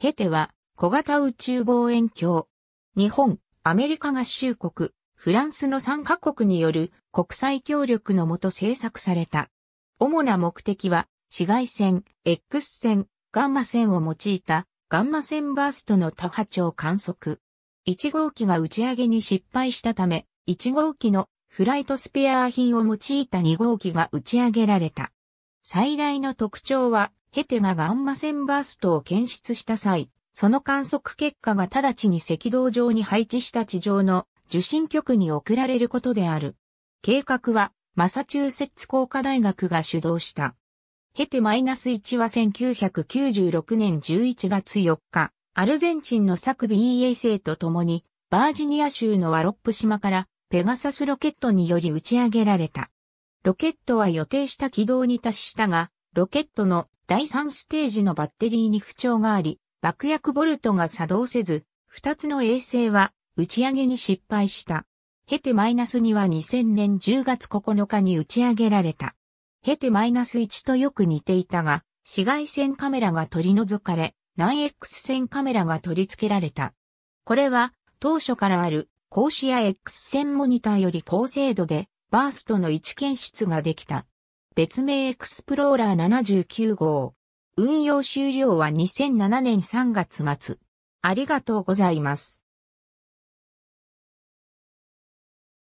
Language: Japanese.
ヘテは小型宇宙望遠鏡。日本、アメリカ合衆国、フランスの3カ国による国際協力のもと制作された。主な目的は紫外線、X 線、ガンマ線を用いたガンマ線バーストの多波長観測。1号機が打ち上げに失敗したため、1号機のフライトスペア品を用いた2号機が打ち上げられた。最大の特徴はヘテがガンマ線バーストを検出した際、その観測結果が直ちに赤道上に配置した地上の受信局に送られることである。計画は、マサチューセッツ工科大学が主導した。ヘテ -1 は1996年11月4日、アルゼンチンの作ビ e 衛星と共に、バージニア州のワロップ島からペガサスロケットにより打ち上げられた。ロケットは予定した軌道に達したが、ロケットの第3ステージのバッテリーに不調があり、爆薬ボルトが作動せず、2つの衛星は打ち上げに失敗した。ヘテ -2 は2000年10月9日に打ち上げられた。ヘテ -1 とよく似ていたが、紫外線カメラが取り除かれ、南 X 線カメラが取り付けられた。これは当初からある格子や X 線モニターより高精度でバーストの位置検出ができた。別名エクスプローラー79号。運用終了は2007年3月末。ありがとうございます。